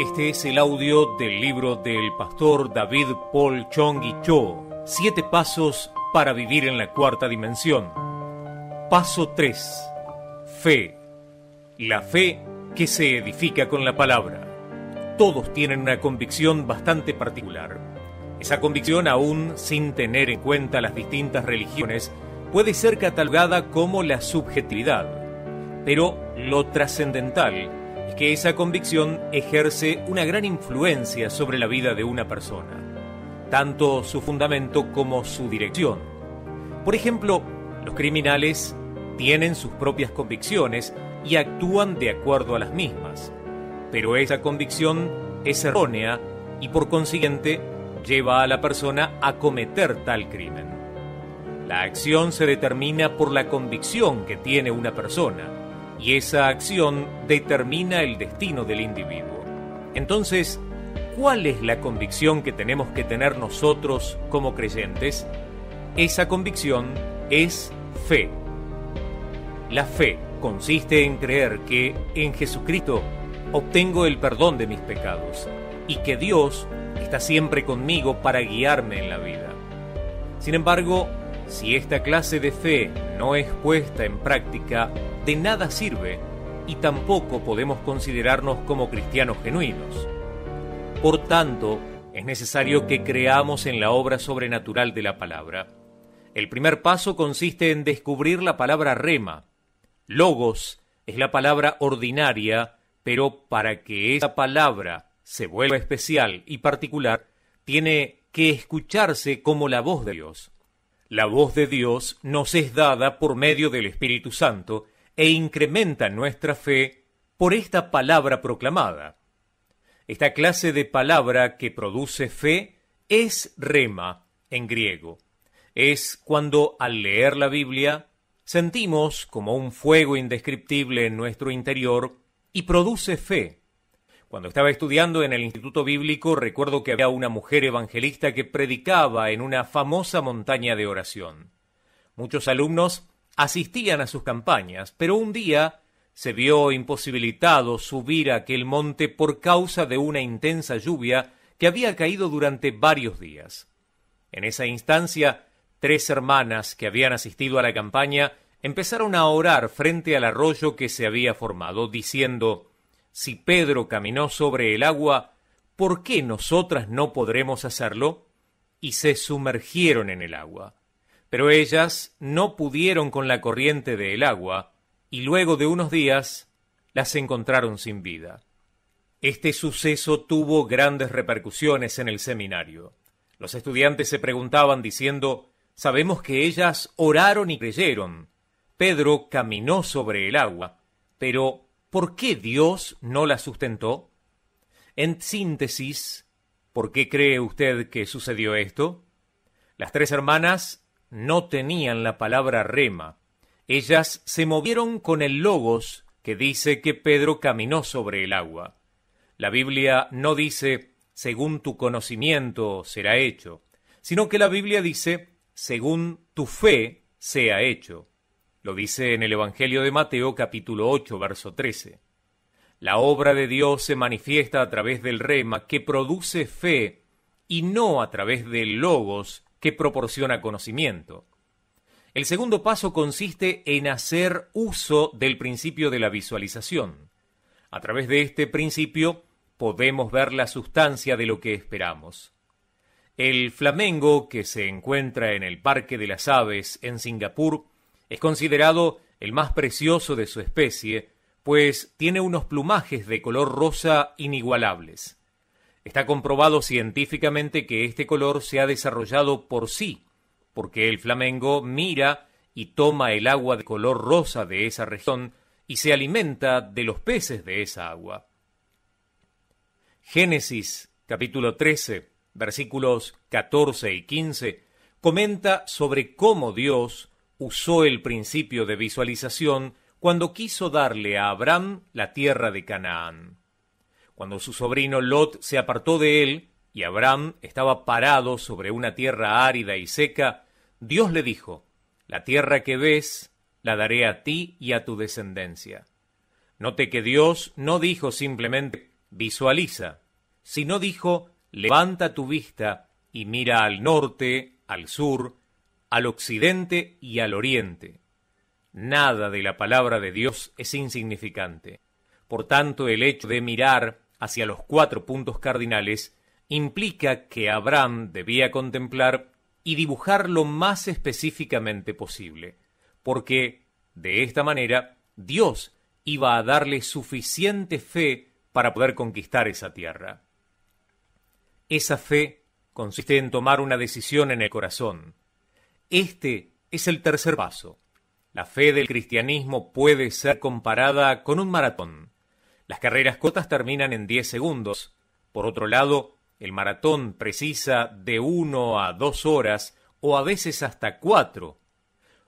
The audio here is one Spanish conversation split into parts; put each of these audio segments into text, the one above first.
Este es el audio del libro del pastor David Paul Chong y Cho, Siete Pasos para Vivir en la Cuarta Dimensión. Paso 3. Fe. La fe que se edifica con la palabra. Todos tienen una convicción bastante particular. Esa convicción, aún sin tener en cuenta las distintas religiones, puede ser catalogada como la subjetividad. Pero lo trascendental que esa convicción ejerce una gran influencia sobre la vida de una persona, tanto su fundamento como su dirección. Por ejemplo, los criminales tienen sus propias convicciones y actúan de acuerdo a las mismas, pero esa convicción es errónea y por consiguiente lleva a la persona a cometer tal crimen. La acción se determina por la convicción que tiene una persona y esa acción determina el destino del individuo. Entonces, ¿cuál es la convicción que tenemos que tener nosotros como creyentes? Esa convicción es fe. La fe consiste en creer que en Jesucristo obtengo el perdón de mis pecados y que Dios está siempre conmigo para guiarme en la vida. Sin embargo, si esta clase de fe no es puesta en práctica, de nada sirve y tampoco podemos considerarnos como cristianos genuinos. Por tanto, es necesario que creamos en la obra sobrenatural de la palabra. El primer paso consiste en descubrir la palabra rema. Logos es la palabra ordinaria, pero para que esa palabra se vuelva especial y particular, tiene que escucharse como la voz de Dios. La voz de Dios nos es dada por medio del Espíritu Santo, e incrementa nuestra fe por esta palabra proclamada. Esta clase de palabra que produce fe es rema en griego. Es cuando al leer la Biblia sentimos como un fuego indescriptible en nuestro interior y produce fe. Cuando estaba estudiando en el Instituto Bíblico recuerdo que había una mujer evangelista que predicaba en una famosa montaña de oración. Muchos alumnos asistían a sus campañas, pero un día se vio imposibilitado subir a aquel monte por causa de una intensa lluvia que había caído durante varios días. En esa instancia, tres hermanas que habían asistido a la campaña empezaron a orar frente al arroyo que se había formado, diciendo Si Pedro caminó sobre el agua, ¿por qué nosotras no podremos hacerlo? y se sumergieron en el agua pero ellas no pudieron con la corriente del agua, y luego de unos días las encontraron sin vida. Este suceso tuvo grandes repercusiones en el seminario. Los estudiantes se preguntaban diciendo Sabemos que ellas oraron y creyeron. Pedro caminó sobre el agua, pero ¿por qué Dios no la sustentó? En síntesis, ¿por qué cree usted que sucedió esto? Las tres hermanas no tenían la palabra rema. Ellas se movieron con el logos que dice que Pedro caminó sobre el agua. La Biblia no dice según tu conocimiento será hecho, sino que la Biblia dice según tu fe sea hecho. Lo dice en el Evangelio de Mateo capítulo 8 verso 13. La obra de Dios se manifiesta a través del rema que produce fe y no a través del logos que proporciona conocimiento. El segundo paso consiste en hacer uso del principio de la visualización. A través de este principio podemos ver la sustancia de lo que esperamos. El flamengo, que se encuentra en el Parque de las Aves en Singapur, es considerado el más precioso de su especie, pues tiene unos plumajes de color rosa inigualables. Está comprobado científicamente que este color se ha desarrollado por sí, porque el flamengo mira y toma el agua de color rosa de esa región y se alimenta de los peces de esa agua. Génesis capítulo 13 versículos 14 y 15 comenta sobre cómo Dios usó el principio de visualización cuando quiso darle a Abraham la tierra de Canaán cuando su sobrino Lot se apartó de él y Abraham estaba parado sobre una tierra árida y seca, Dios le dijo, La tierra que ves la daré a ti y a tu descendencia. Note que Dios no dijo simplemente visualiza, sino dijo levanta tu vista y mira al norte, al sur, al occidente y al oriente. Nada de la palabra de Dios es insignificante. Por tanto, el hecho de mirar hacia los cuatro puntos cardinales implica que Abraham debía contemplar y dibujar lo más específicamente posible, porque, de esta manera, Dios iba a darle suficiente fe para poder conquistar esa tierra. Esa fe consiste en tomar una decisión en el corazón. Este es el tercer paso. La fe del cristianismo puede ser comparada con un maratón. Las carreras cortas terminan en diez segundos. Por otro lado, el maratón precisa de uno a dos horas o a veces hasta cuatro.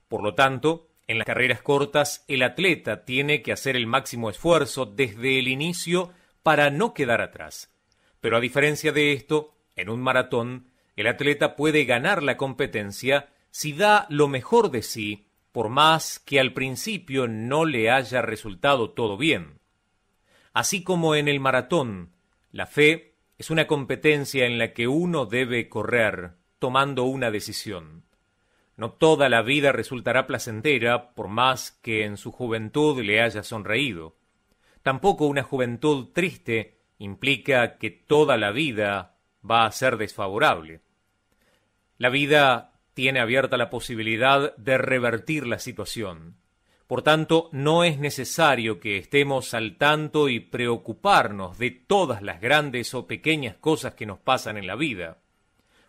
Por lo tanto, en las carreras cortas el atleta tiene que hacer el máximo esfuerzo desde el inicio para no quedar atrás. Pero a diferencia de esto, en un maratón, el atleta puede ganar la competencia si da lo mejor de sí, por más que al principio no le haya resultado todo bien. Así como en el maratón, la fe es una competencia en la que uno debe correr tomando una decisión. No toda la vida resultará placentera por más que en su juventud le haya sonreído. Tampoco una juventud triste implica que toda la vida va a ser desfavorable. La vida tiene abierta la posibilidad de revertir la situación. Por tanto, no es necesario que estemos al tanto y preocuparnos de todas las grandes o pequeñas cosas que nos pasan en la vida.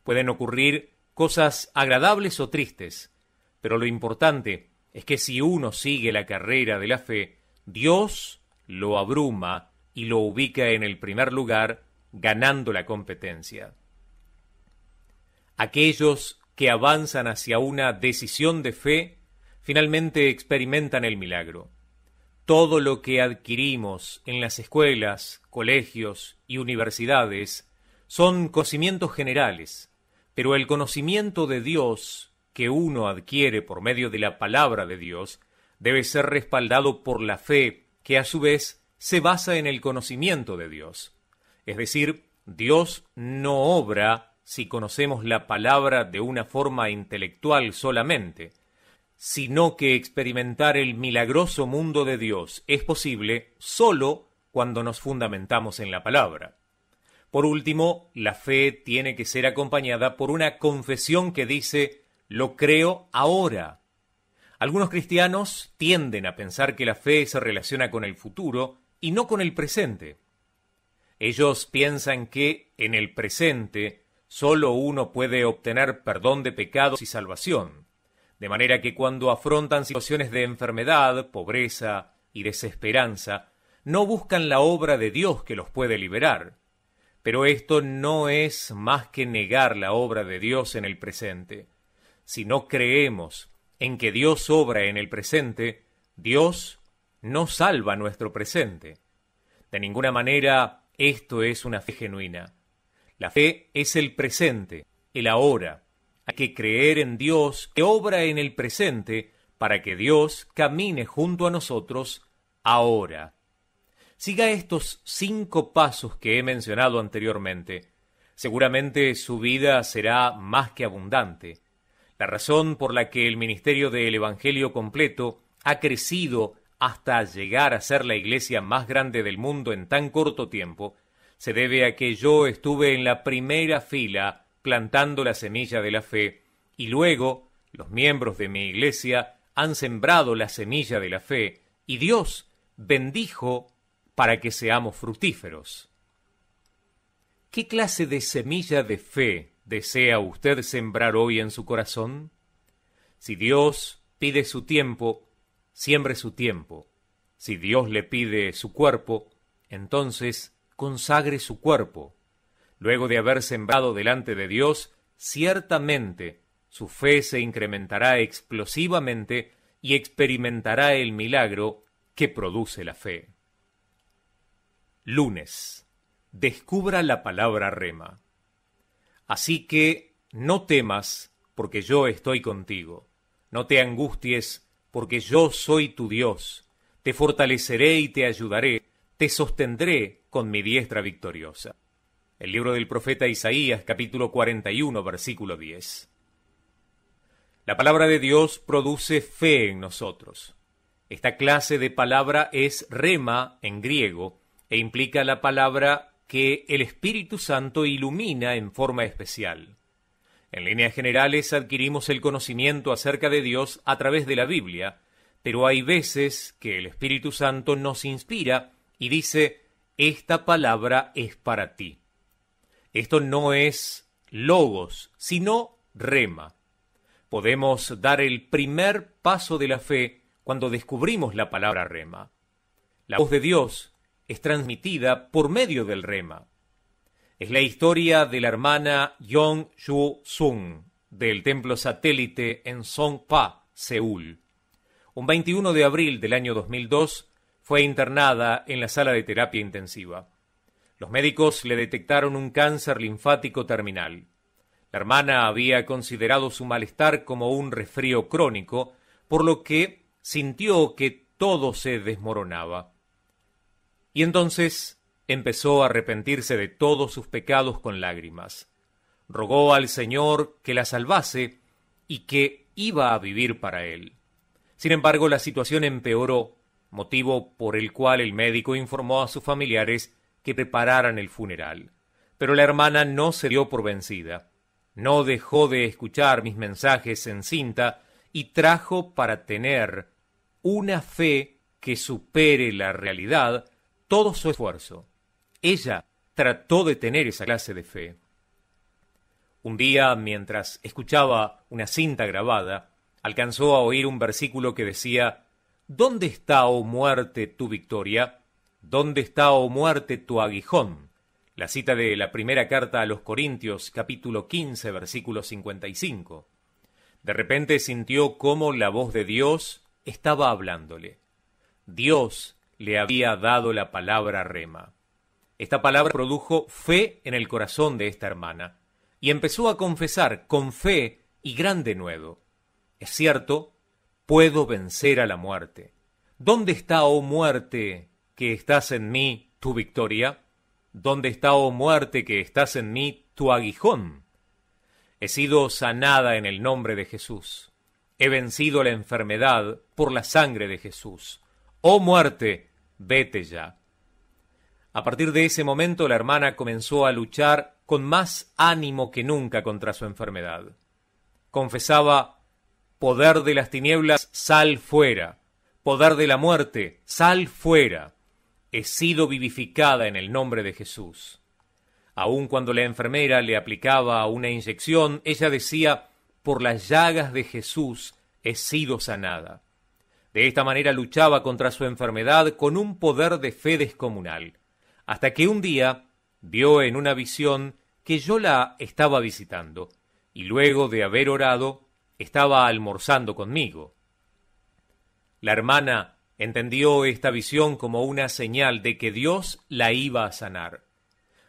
Pueden ocurrir cosas agradables o tristes, pero lo importante es que si uno sigue la carrera de la fe, Dios lo abruma y lo ubica en el primer lugar, ganando la competencia. Aquellos que avanzan hacia una decisión de fe finalmente experimentan el milagro. Todo lo que adquirimos en las escuelas, colegios y universidades son conocimientos generales, pero el conocimiento de Dios que uno adquiere por medio de la palabra de Dios debe ser respaldado por la fe, que a su vez se basa en el conocimiento de Dios. Es decir, Dios no obra si conocemos la palabra de una forma intelectual solamente, sino que experimentar el milagroso mundo de Dios es posible sólo cuando nos fundamentamos en la palabra. Por último, la fe tiene que ser acompañada por una confesión que dice, lo creo ahora. Algunos cristianos tienden a pensar que la fe se relaciona con el futuro y no con el presente. Ellos piensan que en el presente sólo uno puede obtener perdón de pecados y salvación de manera que cuando afrontan situaciones de enfermedad, pobreza y desesperanza, no buscan la obra de Dios que los puede liberar. Pero esto no es más que negar la obra de Dios en el presente. Si no creemos en que Dios obra en el presente, Dios no salva nuestro presente. De ninguna manera esto es una fe genuina. La fe es el presente, el ahora, a que creer en Dios que obra en el presente para que Dios camine junto a nosotros ahora. Siga estos cinco pasos que he mencionado anteriormente. Seguramente su vida será más que abundante. La razón por la que el ministerio del Evangelio completo ha crecido hasta llegar a ser la iglesia más grande del mundo en tan corto tiempo se debe a que yo estuve en la primera fila plantando la semilla de la fe, y luego los miembros de mi iglesia han sembrado la semilla de la fe, y Dios bendijo para que seamos fructíferos. ¿Qué clase de semilla de fe desea usted sembrar hoy en su corazón? Si Dios pide su tiempo, siembre su tiempo. Si Dios le pide su cuerpo, entonces consagre su cuerpo. Luego de haber sembrado delante de Dios, ciertamente su fe se incrementará explosivamente y experimentará el milagro que produce la fe. Lunes. Descubra la palabra rema. Así que no temas, porque yo estoy contigo. No te angusties, porque yo soy tu Dios. Te fortaleceré y te ayudaré, te sostendré con mi diestra victoriosa. El libro del profeta Isaías, capítulo 41, versículo 10. La palabra de Dios produce fe en nosotros. Esta clase de palabra es rema en griego e implica la palabra que el Espíritu Santo ilumina en forma especial. En líneas generales adquirimos el conocimiento acerca de Dios a través de la Biblia, pero hay veces que el Espíritu Santo nos inspira y dice, esta palabra es para ti. Esto no es logos, sino rema. Podemos dar el primer paso de la fe cuando descubrimos la palabra rema. La voz de Dios es transmitida por medio del rema. Es la historia de la hermana Yong Yu Sung del templo satélite en Songpa, Seúl. Un 21 de abril del año 2002 fue internada en la sala de terapia intensiva. Los médicos le detectaron un cáncer linfático terminal. La hermana había considerado su malestar como un resfrío crónico, por lo que sintió que todo se desmoronaba. Y entonces empezó a arrepentirse de todos sus pecados con lágrimas. Rogó al Señor que la salvase y que iba a vivir para él. Sin embargo, la situación empeoró, motivo por el cual el médico informó a sus familiares que prepararan el funeral. Pero la hermana no se dio por vencida. No dejó de escuchar mis mensajes en cinta y trajo para tener una fe que supere la realidad todo su esfuerzo. Ella trató de tener esa clase de fe. Un día, mientras escuchaba una cinta grabada, alcanzó a oír un versículo que decía, ¿Dónde está, oh muerte, tu victoria? ¿Dónde está, oh muerte, tu aguijón? La cita de la primera carta a los Corintios, capítulo 15, versículo 55. De repente sintió cómo la voz de Dios estaba hablándole. Dios le había dado la palabra rema. Esta palabra produjo fe en el corazón de esta hermana, y empezó a confesar con fe y gran denuedo. Es cierto, puedo vencer a la muerte. ¿Dónde está, oh muerte, estás en mí, tu victoria? ¿Dónde está, oh muerte, que estás en mí, tu aguijón? He sido sanada en el nombre de Jesús. He vencido la enfermedad por la sangre de Jesús. Oh muerte, vete ya. A partir de ese momento la hermana comenzó a luchar con más ánimo que nunca contra su enfermedad. Confesaba, Poder de las tinieblas, sal fuera. Poder de la muerte, sal fuera he sido vivificada en el nombre de Jesús. Aun cuando la enfermera le aplicaba una inyección, ella decía, por las llagas de Jesús he sido sanada. De esta manera luchaba contra su enfermedad con un poder de fe descomunal, hasta que un día vio en una visión que yo la estaba visitando, y luego de haber orado, estaba almorzando conmigo. La hermana Entendió esta visión como una señal de que Dios la iba a sanar.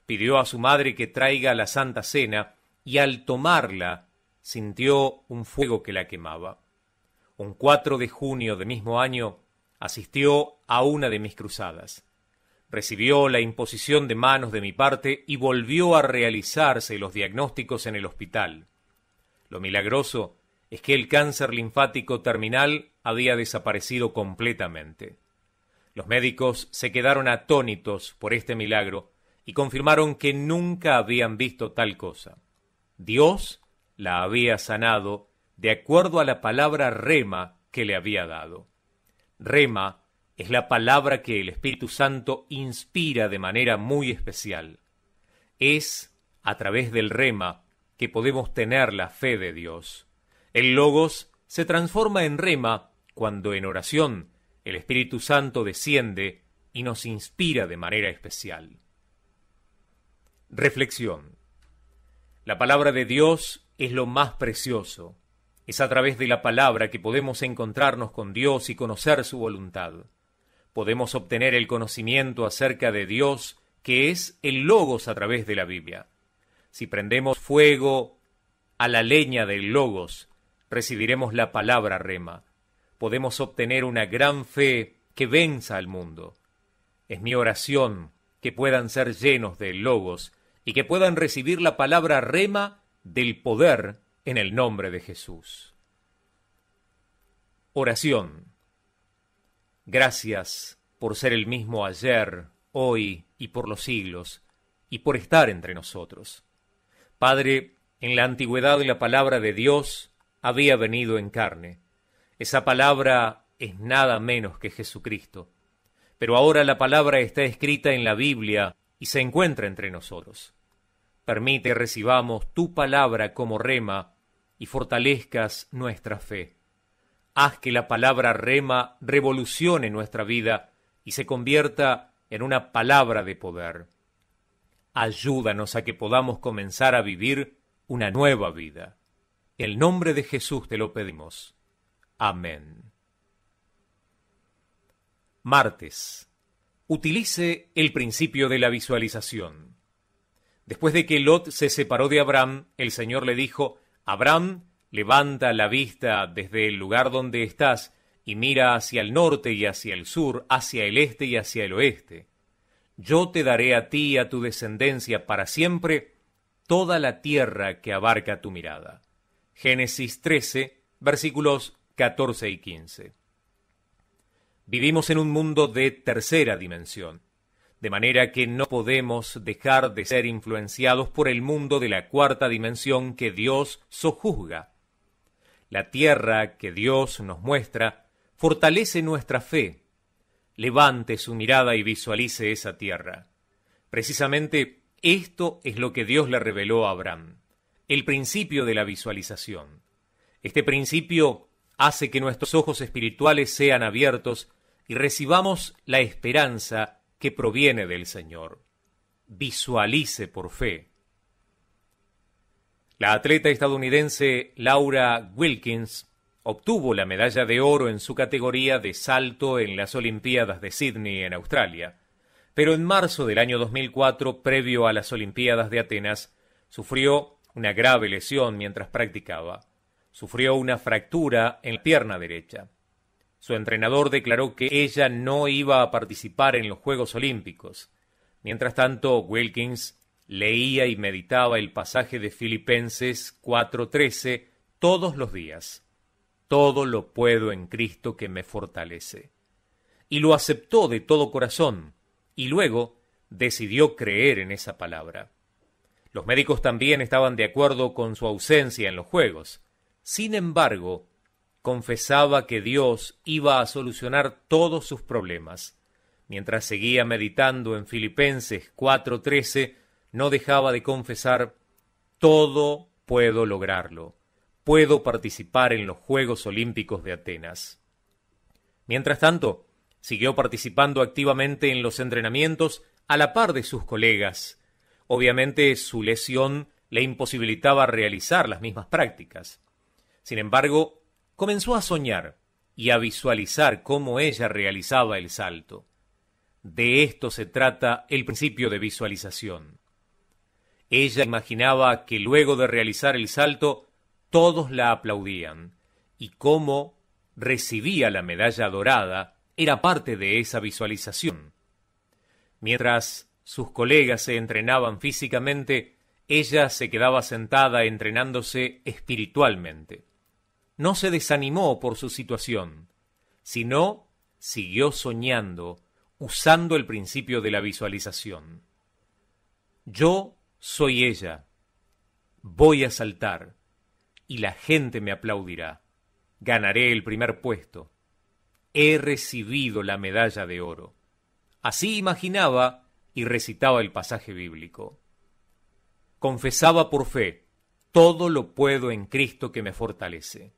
Pidió a su madre que traiga la Santa Cena y al tomarla sintió un fuego que la quemaba. Un cuatro de junio del mismo año asistió a una de mis cruzadas. Recibió la imposición de manos de mi parte y volvió a realizarse los diagnósticos en el hospital. Lo milagroso es que el cáncer linfático terminal había desaparecido completamente. Los médicos se quedaron atónitos por este milagro y confirmaron que nunca habían visto tal cosa. Dios la había sanado de acuerdo a la palabra rema que le había dado. Rema es la palabra que el Espíritu Santo inspira de manera muy especial. Es a través del rema que podemos tener la fe de Dios. El logos se transforma en rema cuando en oración el Espíritu Santo desciende y nos inspira de manera especial. Reflexión. La palabra de Dios es lo más precioso. Es a través de la palabra que podemos encontrarnos con Dios y conocer su voluntad. Podemos obtener el conocimiento acerca de Dios, que es el logos a través de la Biblia. Si prendemos fuego a la leña del logos, recibiremos la palabra rema podemos obtener una gran fe que venza al mundo. Es mi oración que puedan ser llenos de logos y que puedan recibir la palabra rema del poder en el nombre de Jesús. Oración. Gracias por ser el mismo ayer, hoy y por los siglos, y por estar entre nosotros. Padre, en la antigüedad la palabra de Dios había venido en carne esa palabra es nada menos que Jesucristo. Pero ahora la palabra está escrita en la Biblia y se encuentra entre nosotros. Permite recibamos tu palabra como rema y fortalezcas nuestra fe. Haz que la palabra rema revolucione nuestra vida y se convierta en una palabra de poder. Ayúdanos a que podamos comenzar a vivir una nueva vida. En el nombre de Jesús te lo pedimos. Amén. Martes. Utilice el principio de la visualización. Después de que Lot se separó de Abraham, el Señor le dijo, Abraham, levanta la vista desde el lugar donde estás y mira hacia el norte y hacia el sur, hacia el este y hacia el oeste. Yo te daré a ti y a tu descendencia para siempre toda la tierra que abarca tu mirada. Génesis 13, versículos 14 y 15. Vivimos en un mundo de tercera dimensión, de manera que no podemos dejar de ser influenciados por el mundo de la cuarta dimensión que Dios sojuzga. La tierra que Dios nos muestra fortalece nuestra fe. Levante su mirada y visualice esa tierra. Precisamente esto es lo que Dios le reveló a Abraham, el principio de la visualización. Este principio hace que nuestros ojos espirituales sean abiertos y recibamos la esperanza que proviene del Señor. Visualice por fe. La atleta estadounidense Laura Wilkins obtuvo la medalla de oro en su categoría de salto en las Olimpiadas de Sydney en Australia, pero en marzo del año 2004, previo a las Olimpiadas de Atenas, sufrió una grave lesión mientras practicaba sufrió una fractura en la pierna derecha. Su entrenador declaró que ella no iba a participar en los Juegos Olímpicos. Mientras tanto, Wilkins leía y meditaba el pasaje de Filipenses 4:13 todos los días. Todo lo puedo en Cristo que me fortalece. Y lo aceptó de todo corazón, y luego decidió creer en esa palabra. Los médicos también estaban de acuerdo con su ausencia en los Juegos. Sin embargo, confesaba que Dios iba a solucionar todos sus problemas. Mientras seguía meditando en Filipenses 4:13, no dejaba de confesar, todo puedo lograrlo, puedo participar en los Juegos Olímpicos de Atenas. Mientras tanto, siguió participando activamente en los entrenamientos a la par de sus colegas. Obviamente su lesión le imposibilitaba realizar las mismas prácticas. Sin embargo, comenzó a soñar y a visualizar cómo ella realizaba el salto. De esto se trata el principio de visualización. Ella imaginaba que luego de realizar el salto todos la aplaudían y cómo recibía la medalla dorada era parte de esa visualización. Mientras sus colegas se entrenaban físicamente, ella se quedaba sentada entrenándose espiritualmente no se desanimó por su situación, sino siguió soñando usando el principio de la visualización. Yo soy ella. Voy a saltar. Y la gente me aplaudirá. Ganaré el primer puesto. He recibido la medalla de oro. Así imaginaba y recitaba el pasaje bíblico. Confesaba por fe, todo lo puedo en Cristo que me fortalece.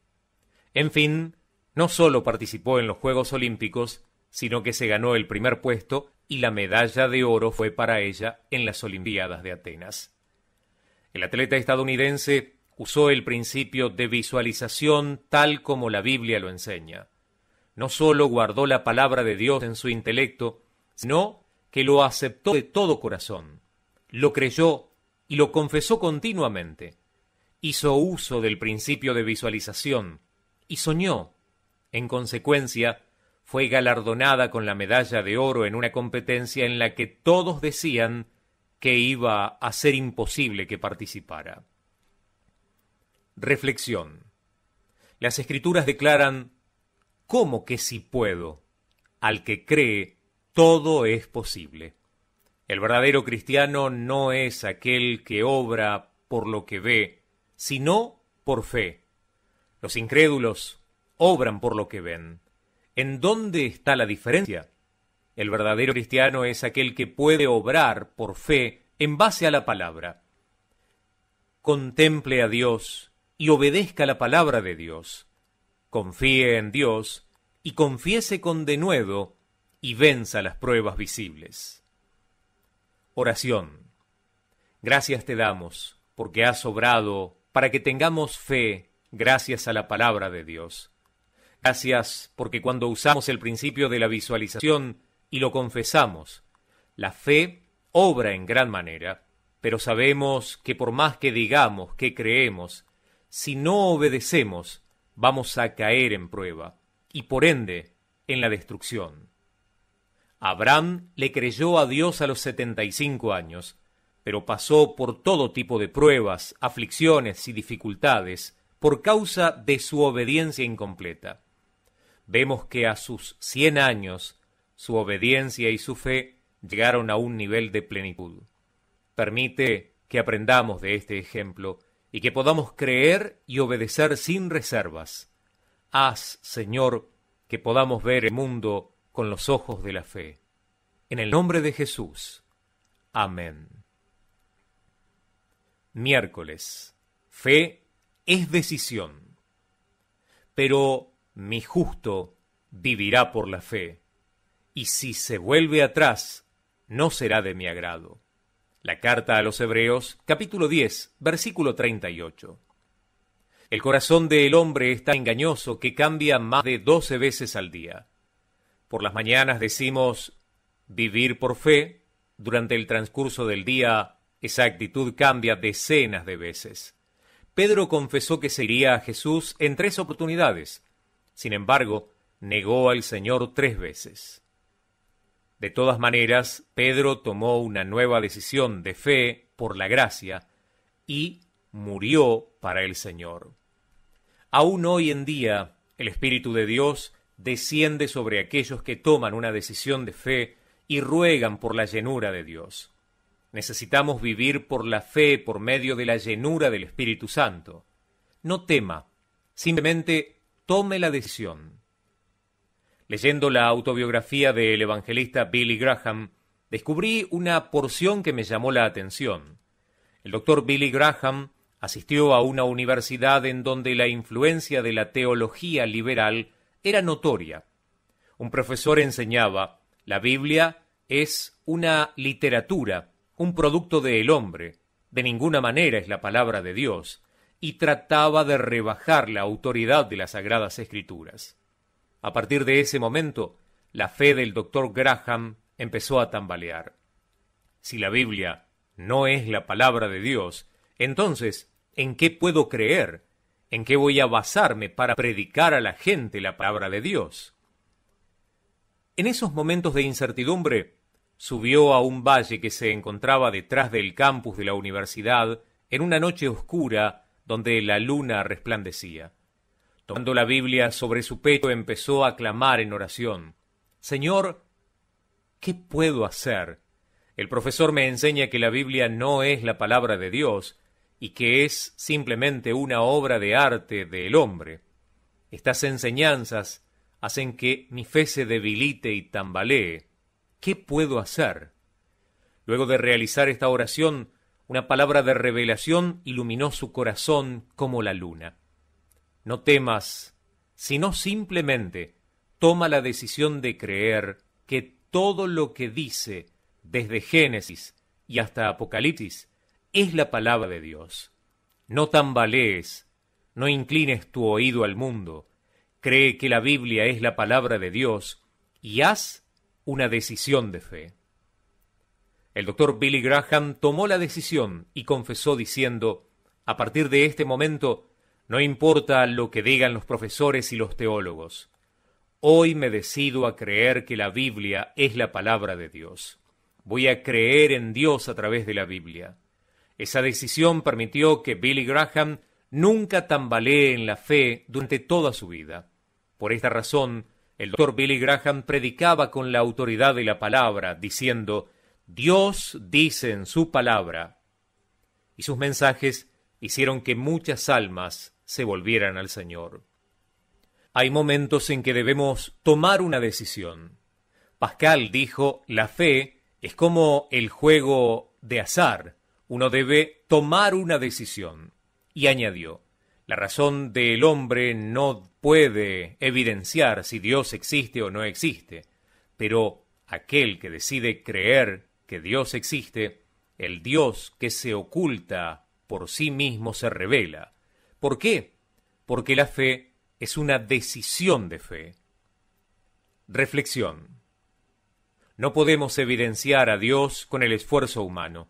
En fin, no solo participó en los Juegos Olímpicos, sino que se ganó el primer puesto y la medalla de oro fue para ella en las Olimpiadas de Atenas. El atleta estadounidense usó el principio de visualización tal como la Biblia lo enseña. No solo guardó la palabra de Dios en su intelecto, sino que lo aceptó de todo corazón, lo creyó y lo confesó continuamente. Hizo uso del principio de visualización, y soñó. En consecuencia, fue galardonada con la medalla de oro en una competencia en la que todos decían que iba a ser imposible que participara. Reflexión. Las escrituras declaran, ¿cómo que si puedo? Al que cree, todo es posible. El verdadero cristiano no es aquel que obra por lo que ve, sino por fe. Los incrédulos obran por lo que ven. ¿En dónde está la diferencia? El verdadero cristiano es aquel que puede obrar por fe en base a la palabra. Contemple a Dios y obedezca la palabra de Dios. Confíe en Dios y confiese con denuedo y venza las pruebas visibles. Oración. Gracias te damos porque has obrado para que tengamos fe gracias a la palabra de Dios. Gracias porque cuando usamos el principio de la visualización y lo confesamos, la fe obra en gran manera, pero sabemos que por más que digamos que creemos, si no obedecemos, vamos a caer en prueba y por ende en la destrucción. Abraham le creyó a Dios a los setenta y cinco años, pero pasó por todo tipo de pruebas, aflicciones y dificultades por causa de su obediencia incompleta. Vemos que a sus cien años su obediencia y su fe llegaron a un nivel de plenitud. Permite que aprendamos de este ejemplo y que podamos creer y obedecer sin reservas. Haz, Señor, que podamos ver el mundo con los ojos de la fe. En el nombre de Jesús. Amén. Miércoles. Fe es decisión. Pero mi justo vivirá por la fe, y si se vuelve atrás, no será de mi agrado. La carta a los Hebreos, capítulo 10, versículo 38. El corazón del hombre está engañoso que cambia más de doce veces al día. Por las mañanas decimos vivir por fe, durante el transcurso del día esa actitud cambia decenas de veces. Pedro confesó que iría a Jesús en tres oportunidades. Sin embargo, negó al Señor tres veces. De todas maneras, Pedro tomó una nueva decisión de fe por la gracia y murió para el Señor. Aún hoy en día, el Espíritu de Dios desciende sobre aquellos que toman una decisión de fe y ruegan por la llenura de Dios. Necesitamos vivir por la fe, por medio de la llenura del Espíritu Santo. No tema, simplemente tome la decisión. Leyendo la autobiografía del evangelista Billy Graham, descubrí una porción que me llamó la atención. El doctor Billy Graham asistió a una universidad en donde la influencia de la teología liberal era notoria. Un profesor enseñaba, la Biblia es una literatura, un producto del hombre, de ninguna manera es la palabra de Dios, y trataba de rebajar la autoridad de las Sagradas Escrituras. A partir de ese momento, la fe del doctor Graham empezó a tambalear. Si la Biblia no es la palabra de Dios, entonces, ¿en qué puedo creer? ¿En qué voy a basarme para predicar a la gente la palabra de Dios? En esos momentos de incertidumbre, Subió a un valle que se encontraba detrás del campus de la universidad en una noche oscura donde la luna resplandecía. Tomando la Biblia sobre su pecho empezó a clamar en oración. Señor, ¿qué puedo hacer? El profesor me enseña que la Biblia no es la palabra de Dios y que es simplemente una obra de arte del hombre. Estas enseñanzas hacen que mi fe se debilite y tambalee. ¿qué puedo hacer? Luego de realizar esta oración, una palabra de revelación iluminó su corazón como la luna. No temas, sino simplemente toma la decisión de creer que todo lo que dice desde Génesis y hasta Apocalipsis es la palabra de Dios. No tambalees, no inclines tu oído al mundo, cree que la Biblia es la palabra de Dios y haz una decisión de fe. El doctor Billy Graham tomó la decisión y confesó diciendo, a partir de este momento, no importa lo que digan los profesores y los teólogos, hoy me decido a creer que la Biblia es la palabra de Dios. Voy a creer en Dios a través de la Biblia. Esa decisión permitió que Billy Graham nunca tambalee en la fe durante toda su vida. Por esta razón, el doctor Billy Graham predicaba con la autoridad de la palabra, diciendo, Dios dice en su palabra. Y sus mensajes hicieron que muchas almas se volvieran al Señor. Hay momentos en que debemos tomar una decisión. Pascal dijo, la fe es como el juego de azar. Uno debe tomar una decisión. Y añadió, la razón del hombre no puede evidenciar si Dios existe o no existe, pero aquel que decide creer que Dios existe, el Dios que se oculta por sí mismo se revela. ¿Por qué? Porque la fe es una decisión de fe. Reflexión. No podemos evidenciar a Dios con el esfuerzo humano.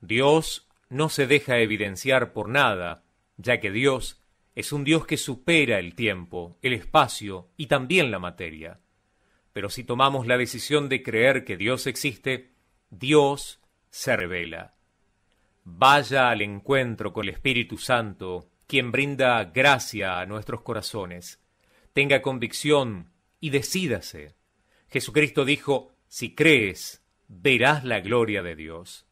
Dios no se deja evidenciar por nada, ya que Dios es un Dios que supera el tiempo, el espacio y también la materia. Pero si tomamos la decisión de creer que Dios existe, Dios se revela. Vaya al encuentro con el Espíritu Santo, quien brinda gracia a nuestros corazones. Tenga convicción y decídase. Jesucristo dijo, si crees, verás la gloria de Dios.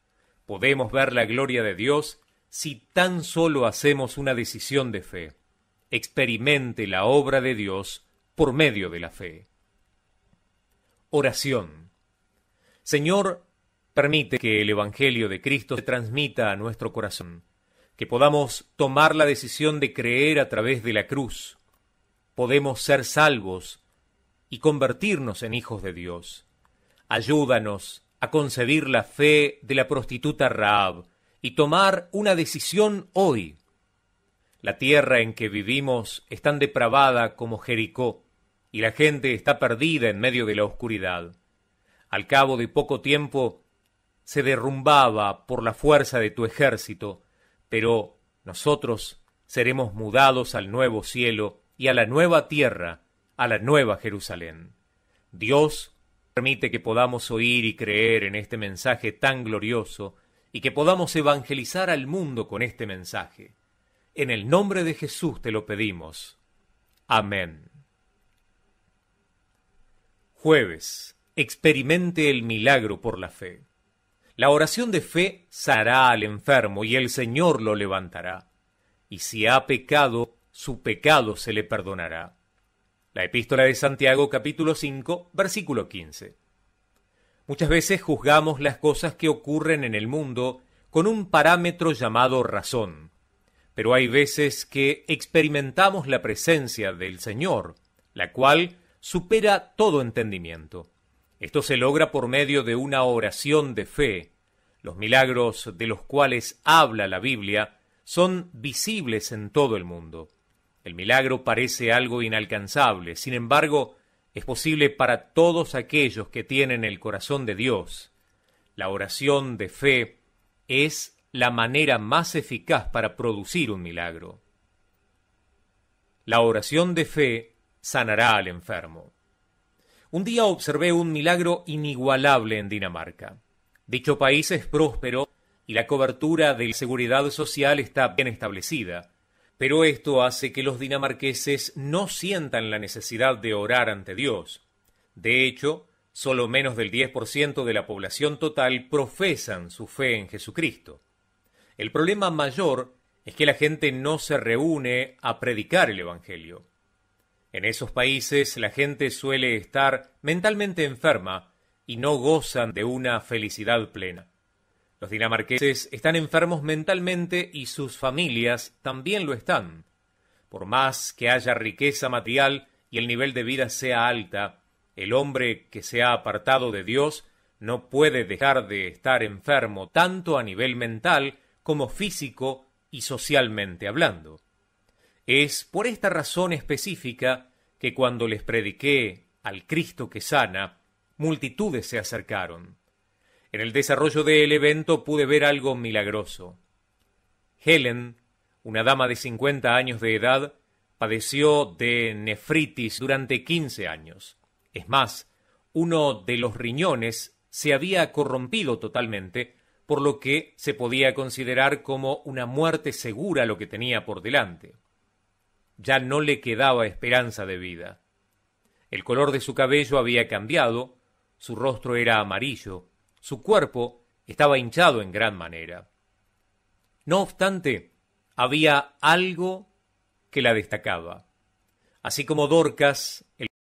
Podemos ver la gloria de Dios si tan solo hacemos una decisión de fe. Experimente la obra de Dios por medio de la fe. Oración. Señor, permite que el Evangelio de Cristo se transmita a nuestro corazón, que podamos tomar la decisión de creer a través de la cruz. Podemos ser salvos y convertirnos en hijos de Dios. Ayúdanos a concebir la fe de la prostituta Raab, y tomar una decisión hoy. La tierra en que vivimos es tan depravada como Jericó, y la gente está perdida en medio de la oscuridad. Al cabo de poco tiempo se derrumbaba por la fuerza de tu ejército, pero nosotros seremos mudados al nuevo cielo y a la nueva tierra, a la nueva Jerusalén. Dios permite que podamos oír y creer en este mensaje tan glorioso, y que podamos evangelizar al mundo con este mensaje. En el nombre de Jesús te lo pedimos. Amén. Jueves. Experimente el milagro por la fe. La oración de fe sará al enfermo y el Señor lo levantará. Y si ha pecado, su pecado se le perdonará. La epístola de Santiago capítulo 5 versículo 15. Muchas veces juzgamos las cosas que ocurren en el mundo con un parámetro llamado razón, pero hay veces que experimentamos la presencia del Señor, la cual supera todo entendimiento. Esto se logra por medio de una oración de fe. Los milagros de los cuales habla la Biblia son visibles en todo el mundo. El milagro parece algo inalcanzable, sin embargo, es posible para todos aquellos que tienen el corazón de Dios. La oración de fe es la manera más eficaz para producir un milagro. La oración de fe sanará al enfermo. Un día observé un milagro inigualable en Dinamarca. Dicho país es próspero y la cobertura de la seguridad social está bien establecida pero esto hace que los dinamarqueses no sientan la necesidad de orar ante Dios. De hecho, solo menos del 10% de la población total profesan su fe en Jesucristo. El problema mayor es que la gente no se reúne a predicar el Evangelio. En esos países la gente suele estar mentalmente enferma y no gozan de una felicidad plena. Los dinamarqueses están enfermos mentalmente y sus familias también lo están. Por más que haya riqueza material y el nivel de vida sea alta, el hombre que se ha apartado de Dios no puede dejar de estar enfermo tanto a nivel mental como físico y socialmente hablando. Es por esta razón específica que cuando les prediqué al Cristo que sana, multitudes se acercaron. En el desarrollo del evento pude ver algo milagroso. Helen, una dama de 50 años de edad, padeció de nefritis durante 15 años. Es más, uno de los riñones se había corrompido totalmente, por lo que se podía considerar como una muerte segura lo que tenía por delante. Ya no le quedaba esperanza de vida. El color de su cabello había cambiado, su rostro era amarillo, su cuerpo estaba hinchado en gran manera. No obstante, había algo que la destacaba. Así como Dorcas, el